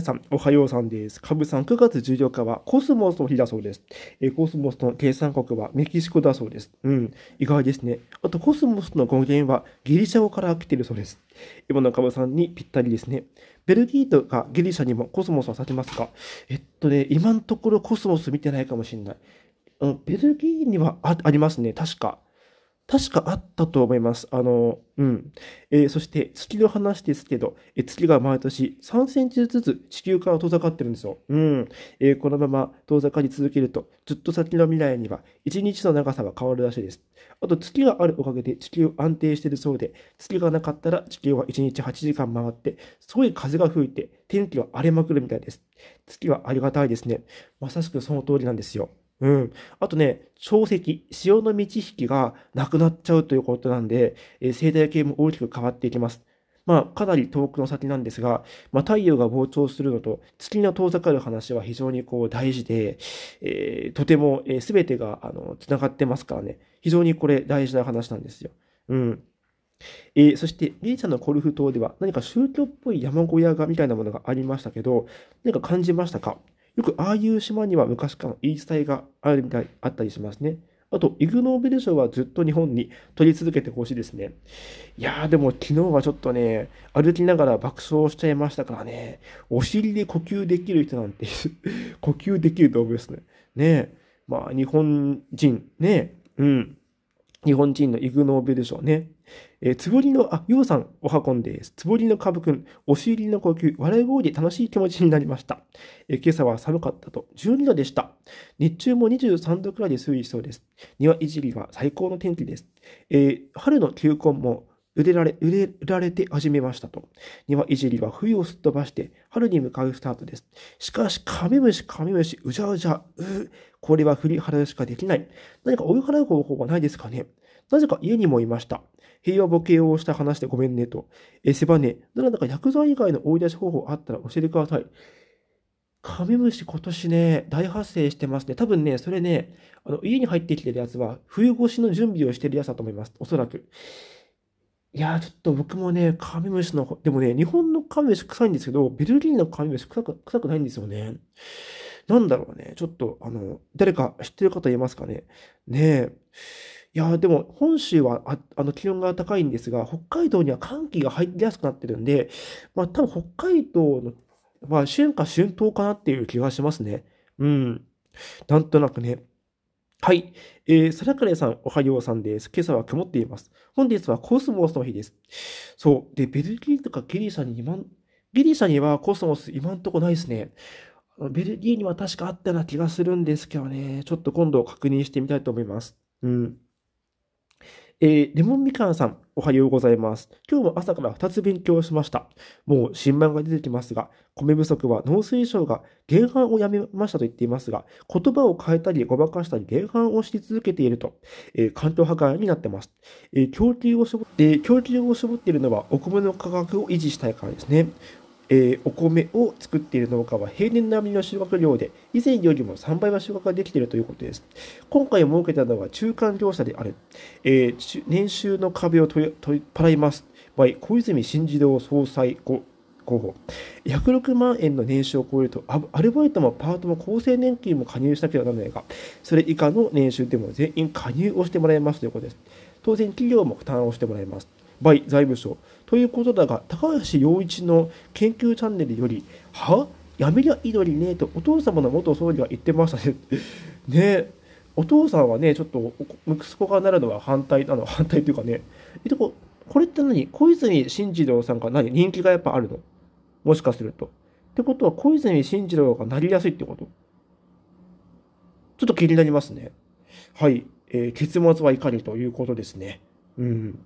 さん、おはようさんです。カブさん、9月14日はコスモスの日だそうです。えコスモスの計算国はメキシコだそうです。うん、意外ですね。あと、コスモスの語源はギリシャ語から来ているそうです。今のカブさんにぴったりですね。ベルギーとかギリシャにもコスモスは建てますかえっとね、今のところコスモス見てないかもしれない。うん、ベルギーにはありますね、確か。確かあったと思います。あの、うん。えー、そして、月の話ですけど、えー、月が毎年3センチずつ地球から遠ざかってるんですよ。うん。えー、このまま遠ざかり続けると、ずっと先の未来には1日の長さが変わるらしいです。あと、月があるおかげで地球安定してるそうで、月がなかったら地球は1日8時間回って、すごい風が吹いて、天気は荒れまくるみたいです。月はありがたいですね。まさしくその通りなんですよ。うん。あとね、潮汐、潮の満ち引きがなくなっちゃうということなんで、え生態系も大きく変わっていきます。まあ、かなり遠くの先なんですが、まあ、太陽が膨張するのと月の遠ざかる話は非常にこう大事で、えー、とても、えー、全てがあの繋がってますからね、非常にこれ大事な話なんですよ。うん。えー、そして、ギちゃャのゴルフ島では何か宗教っぽい山小屋がみたいなものがありましたけど、何か感じましたかよくああいう島には昔から言い伝えがあるみたい、あったりしますね。あと、イグ・ノーベル賞はずっと日本に取り続けてほしいですね。いやー、でも昨日はちょっとね、歩きながら爆走しちゃいましたからね、お尻で呼吸できる人なんて 呼吸できる動物ですね。ねえ、まあ、日本人、ねえ、うん。日本人のイグ・ノーベル賞ね。えー、つぼりの、あ、ようさん、おはこんです。つぼりのかぶくん、押し入りの呼吸、笑い声で楽しい気持ちになりました。えー、今朝は寒かったと、12度でした。日中も23度くらいで推移しそうです。庭いじりは最高の天気です。えー、春の球根も売れられ、売れられて始めましたと。庭いじりは冬をすっ飛ばして、春に向かうスタートです。しかし、カメムシ、カメムシ、うじゃうじゃ、うー、これは振り払うしかできない。何か追い払う方法はないですかねなぜか家にもいました。平和ボケをした話でごめんねと。え、せばね、どなたか薬剤以外の追い出し方法あったら教えてください。カメムシ今年ね、大発生してますね。多分ね、それね、あの、家に入ってきてるやつは、冬越しの準備をしてるやつだと思います。おそらく。いやー、ちょっと僕もね、カメムシの、でもね、日本のカメムシ臭いんですけど、ベルギーのカメムシ臭く臭くないんですよね。なんだろうね。ちょっと、あの、誰か知ってる方いますかね。ねえ。いやでも、本州はあ、あの、気温が高いんですが、北海道には寒気が入りやすくなってるんで、まあ、多分北海道の、まあ、春夏春冬かなっていう気がしますね。うん。なんとなくね。はい。えー、サラカレさん、おはようさんです。今朝は曇っています。本日はコスモスの日です。そう。で、ベルギーとかギリシャに今、ギリシャにはコスモス今んとこないですね。ベルギーには確かあったような気がするんですけどね。ちょっと今度確認してみたいと思います。うん。えー、レモンみかんさん、おはようございます。今日も朝から2つ勉強しました。もう新米が出てきますが、米不足は農水省が減反をやめましたと言っていますが、言葉を変えたりごまかしたり減反をし続けていると、えー、環境破壊になってます。えー、供給を絞って、えー、供給を絞っているのはお米の価格を維持したいからですね。えー、お米を作っている農家は平年並みの収穫量で、以前よりも3倍は収穫ができているということです。今回設けたのは中間業者である、えー、年収の壁を取り払います。小泉進次郎総裁候補。106万円の年収を超えるとアルバイトもパートも厚生年金も加入しなければならないが、それ以下の年収でも全員加入をしてもらいますということです。当然、企業も負担をしてもらいます。by 財務省ということだが高橋洋一の研究チャンネルよりはやめりゃいいのにねとお父様の元総理が言ってましたね ねお父さんはねちょっと息子がなるのは反対なの反対というかねえっとここれって何小泉進次郎さんが何人気がやっぱあるのもしかするとってことは小泉進次郎がなりやすいってことちょっと気になりますねはい、えー、結末はいかにということですねうん